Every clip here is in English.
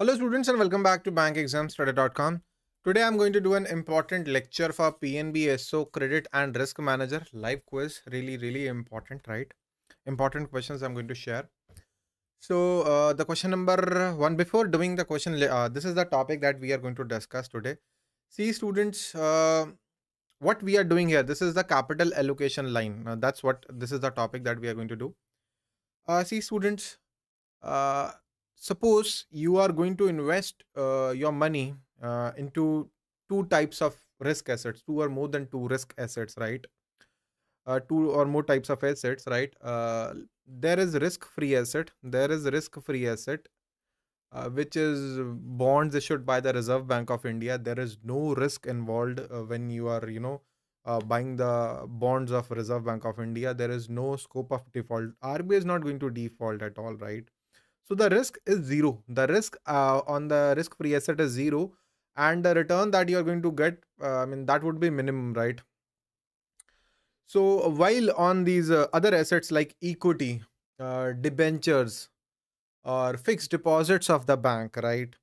Hello students and welcome back to bankexamstudy.com. Today I'm going to do an important lecture for PNB SO Credit and Risk Manager live quiz. Really, really important, right? Important questions I'm going to share. So uh, the question number one, before doing the question, uh, this is the topic that we are going to discuss today. See students, uh, what we are doing here, this is the capital allocation line. that's what, this is the topic that we are going to do. Uh, see students, uh, suppose you are going to invest uh, your money uh, into two types of risk assets two or more than two risk assets right uh, two or more types of assets right uh, there is risk free asset there is risk free asset uh, which is bonds issued by the reserve bank of india there is no risk involved uh, when you are you know buying the bonds of reserve bank of india there is no scope of default rbi is not going to default at all right so the risk is zero. The risk uh, on the risk free asset is zero and the return that you are going to get, uh, I mean, that would be minimum, right? So while on these uh, other assets like equity, uh, debentures or fixed deposits of the bank, right?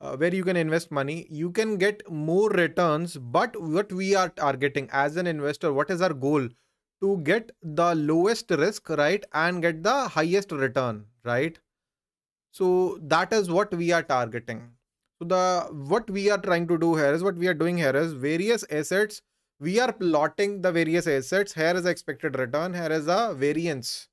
Uh, where you can invest money, you can get more returns. But what we are targeting as an investor, what is our goal? To get the lowest risk, right? And get the highest return, right? So that is what we are targeting. So the what we are trying to do here is what we are doing here is various assets. We are plotting the various assets. Here is expected return. Here is a variance.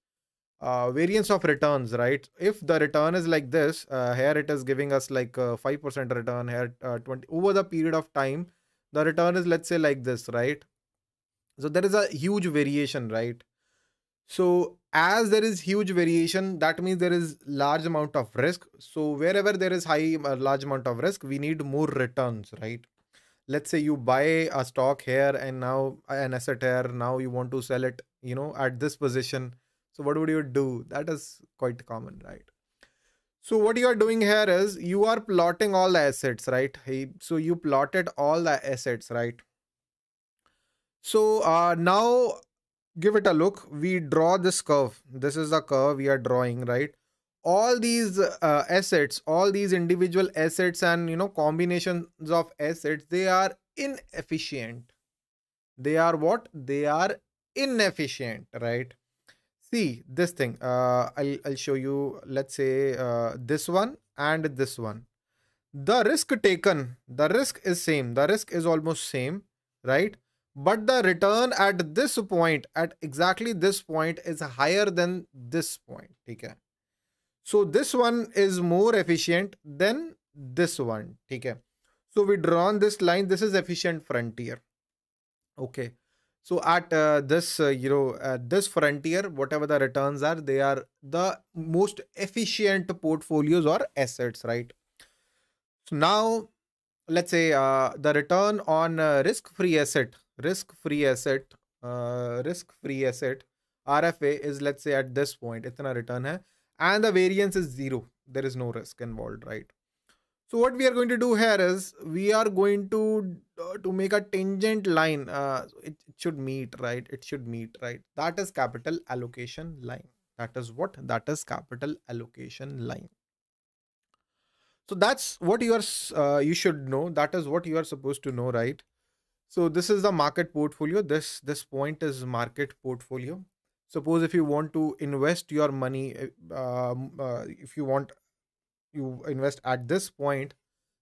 Uh, variance of returns, right? If the return is like this, uh, here it is giving us like 5% uh, return here, uh, 20 over the period of time, the return is let's say like this, right? So there is a huge variation, right? So as there is huge variation, that means there is large amount of risk. So wherever there is high or uh, large amount of risk, we need more returns, right? Let's say you buy a stock here and now an asset here. Now you want to sell it, you know, at this position. So what would you do? That is quite common, right? So what you are doing here is you are plotting all the assets, right? So you plotted all the assets, right? So uh, now give it a look we draw this curve this is the curve we are drawing right all these uh, assets all these individual assets and you know combinations of assets they are inefficient they are what they are inefficient right see this thing uh, I'll, I'll show you let's say uh, this one and this one the risk taken the risk is same the risk is almost same right but the return at this point at exactly this point is higher than this point okay so this one is more efficient than this one okay so we drawn this line this is efficient frontier okay so at uh, this uh, you know this frontier whatever the returns are they are the most efficient portfolios or assets right so now let's say uh, the return on uh, risk free asset risk-free asset, uh, risk-free asset RFA is let's say at this point, itna return hai, and the variance is zero. There is no risk involved, right? So what we are going to do here is we are going to uh, to make a tangent line. Uh, it, it should meet, right? It should meet, right? That is capital allocation line. That is what? That is capital allocation line so that's what you are uh, you should know that is what you are supposed to know right so this is the market portfolio. This, this point is market portfolio. Suppose if you want to invest your money, eh, um, uh, if you want, you invest at this point,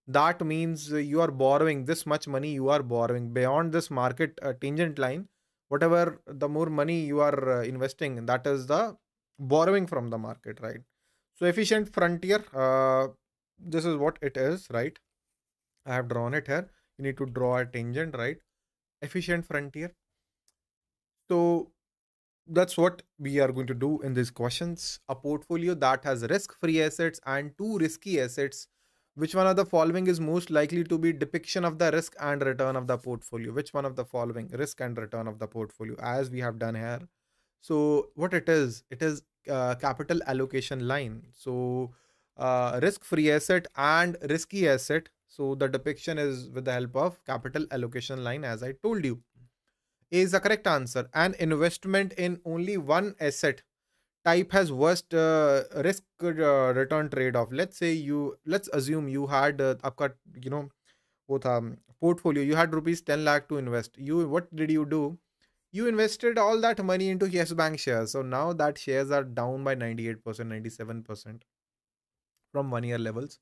that means you are borrowing this much money you are borrowing beyond this market uh, tangent line whatever the more money you are uh, investing that is the borrowing from the market right so efficient frontier uh, this is what it is right i have drawn it here you need to draw a tangent right efficient frontier. So that's what we are going to do in these questions. A portfolio that has risk-free assets and two risky assets. Which one of the following is most likely to be depiction of the risk and return of the portfolio? Which one of the following risk and return of the portfolio as we have done here? So what it is, it is uh, capital allocation line. So uh, risk-free asset and risky asset so the depiction is with the help of capital allocation line as I told you. Is the correct answer. An investment in only one asset type has worst uh, risk uh, return trade-off. Let's say you, let's assume you had, uh, आपका, you know, वो था portfolio, you had rupees 10 lakh to invest. You, what did you do? You invested all that money into Yes Bank shares. So now that shares are down by 98%, 97% from one year levels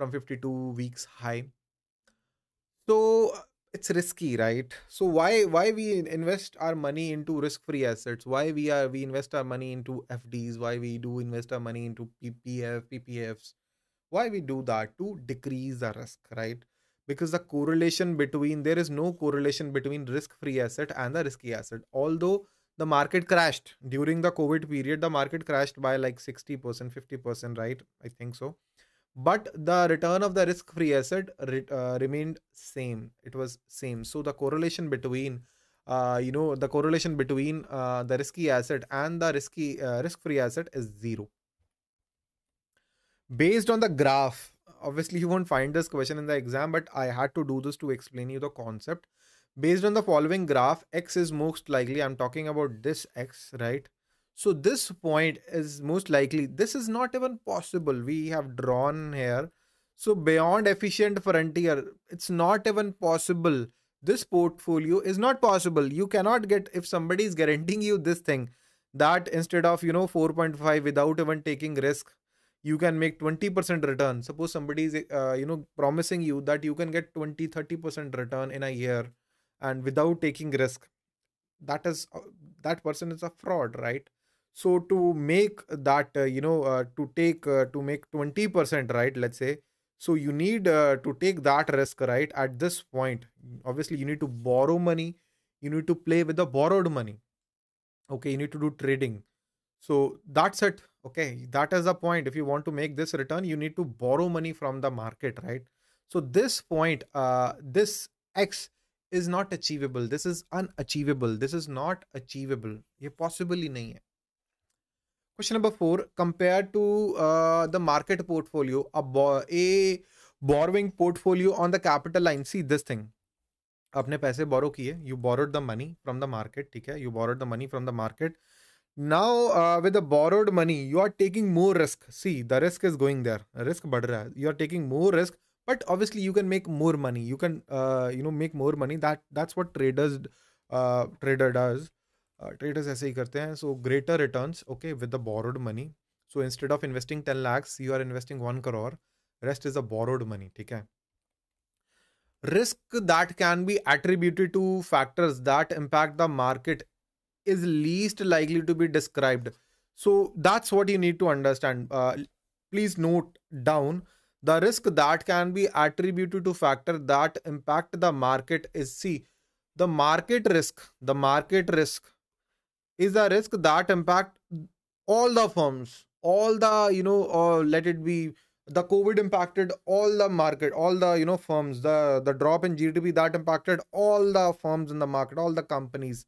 from 52 weeks high so uh, it's risky right so why why we invest our money into risk free assets why we are we invest our money into fds why we do invest our money into ppf ppfs why we do that to decrease the risk right because the correlation between there is no correlation between risk free asset and the risky asset although the market crashed during the covid period the market crashed by like 60% 50% right i think so but the return of the risk-free asset re uh, remained same. It was same. So the correlation between, uh, you know, the correlation between uh, the risky asset and the risky uh, risk-free asset is zero. Based on the graph, obviously you won't find this question in the exam, but I had to do this to explain you the concept. Based on the following graph, x is most likely. I'm talking about this x, right? So this point is most likely, this is not even possible. We have drawn here. So beyond efficient frontier, it's not even possible. This portfolio is not possible. You cannot get, if somebody is guaranteeing you this thing, that instead of, you know, 4.5 without even taking risk, you can make 20% return. Suppose somebody is, uh, you know, promising you that you can get 20, 30% return in a year and without taking risk. That is, uh, that person is a fraud, right? so to make that uh, you know uh, to take uh, to make 20% right let's say so you need uh, to take that risk right at this point obviously you need to borrow money you need to play with the borrowed money okay you need to do trading so that's it okay that is the point if you want to make this return you need to borrow money from the market right so this point uh this x is not achievable this is unachievable this is not achievable ye possible hi nahi hai Question number four, compared to uh, the market portfolio, a, bo a borrowing portfolio on the capital line. See this thing. आपने पैसे borrow किए you borrowed the money from the market ठीक है you borrowed the money from the market now with the borrowed money you are taking more risk see the risk is going there risk बढ़ रहा है you are taking more risk but obviously you can make more money you can you know make more money that that's what traders trader does traders uh, ऐसे ही करते हैं so greater return okay with the borrowed money so instead of investing ten lakhs you are investing one crore rest is a borrowed money ठीक है risk that can be attributed to factors that impact the market is least likely to be described so that's what you need to understand please note down the risk that can be attributed to factor that impact the market is see the market risk the market risk is the risk that impact all the firms all the you know uh, let it be the covid impacted all the market all the you know firms the the drop in gdp that impacted all the firms in the market all the companies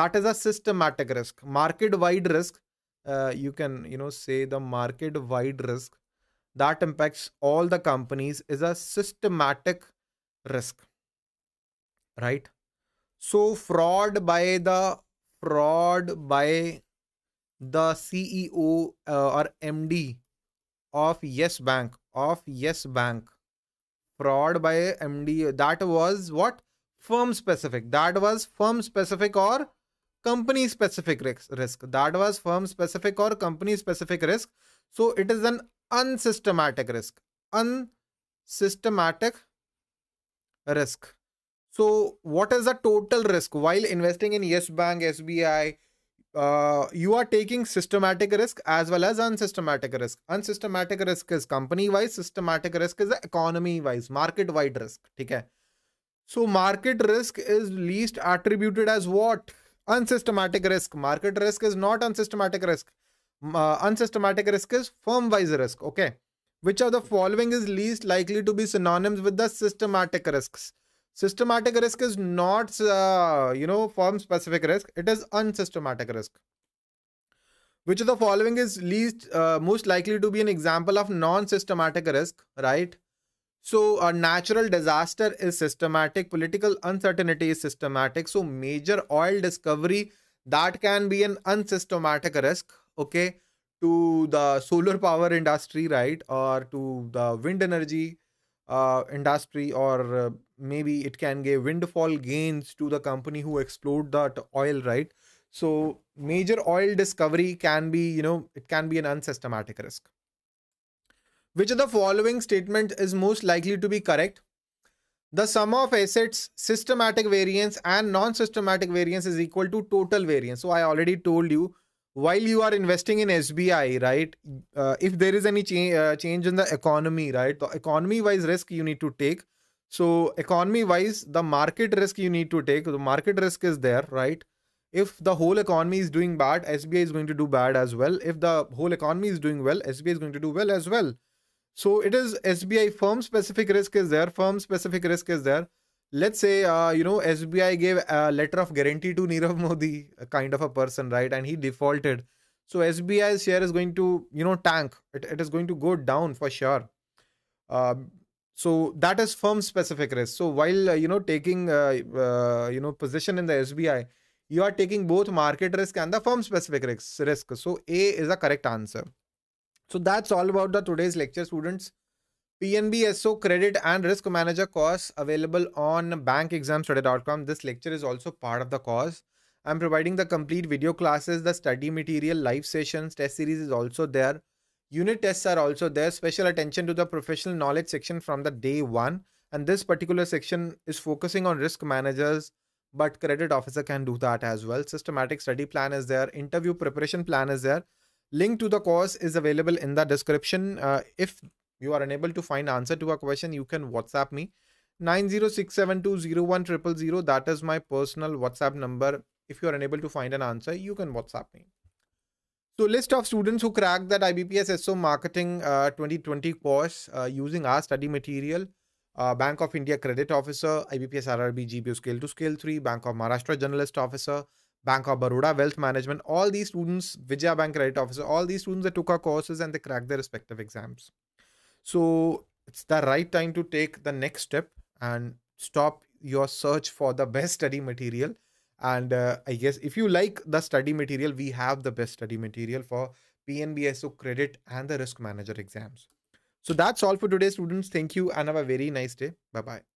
that is a systematic risk market wide risk uh, you can you know say the market wide risk that impacts all the companies is a systematic risk right so fraud by the fraud by the CEO uh, or MD of Yes Bank of Yes Bank fraud by MD that was what firm specific that was firm specific or company specific risk that was firm specific or company specific risk so it is an unsystematic risk unsystematic risk so what is the total risk while investing in Yes Bank, SBI? Uh, you are taking systematic risk as well as unsystematic risk. Unsystematic risk is company wise, systematic risk is economy wise, market wide risk. Okay. So market risk is least attributed as what? Unsystematic risk. Market risk is not unsystematic risk. Uh, unsystematic risk is firm wise risk. Okay. Which of the following is least likely to be synonyms with the systematic risks? Systematic risk is not, uh, you know, firm specific risk. It is unsystematic risk. Which of the following is least, uh, most likely to be an example of non-systematic risk, right? So a natural disaster is systematic, political uncertainty is systematic. So major oil discovery, that can be an unsystematic risk, okay? To the solar power industry, right? Or to the wind energy, uh, industry or uh, maybe it can give windfall gains to the company who explored that oil right so major oil discovery can be you know it can be an unsystematic risk which of the following statement is most likely to be correct the sum of assets systematic variance and non-systematic variance is equal to total variance so i already told you while you are investing in SBI, right, uh, if there is any cha- uh, change in the economy, right, the economy wise risk you need to take. So, economy wise, the market risk you need to take, the market risk is there, right? If the whole economy is doing bad, SBI is going to do bad as well. If the whole economy is doing well, SBI is going to do well as well. So, it is SBI firm specific risk is there, firm specific risk is there let's say uh, you know SBI gave a letter of guarantee to Nirav Modi, kind of a person, right? And he defaulted. So SBI's share is going to you know tank. It, it is going to go down for sure. Uh, so that is firm specific risk. So while uh, you know taking uh, uh, you know position in the SBI, you are taking both market risk and the firm specific risk. Risk. So A is the correct answer. So that's all about the today's lecture, students. Pnbso Credit and Risk Manager course available on bankexamstudy.com. This lecture is also part of the course. I'm providing the complete video classes, the study material, live sessions, test series is also there. Unit tests are also there. Special attention to the professional knowledge section from the day one. And this particular section is focusing on risk managers, but credit officer can do that as well. Systematic study plan is there. Interview preparation plan is there. Link to the course is available in the description. Uh, if you are unable to find answer to a question, you can WhatsApp me. 906720100. That is my personal WhatsApp number. If you are unable to find an answer, you can WhatsApp me. So list of students who cracked that IBPS SO marketing uh, 2020 course uh, using our study material. Uh, Bank of India Credit Officer, IBPS RRB GBO Scale 2 Scale 3, Bank of Maharashtra Journalist Officer, Bank of Baroda Wealth Management, all these students, Vijaya Bank Credit Officer, all these students that took our courses and they cracked their respective exams. So it's the right time to take the next step and stop your search for the best study material. And uh, I guess if you like the study material, we have the best study material for PNBSO credit and the risk manager exams. So that's all for today, students. Thank you and have a very nice day. Bye bye.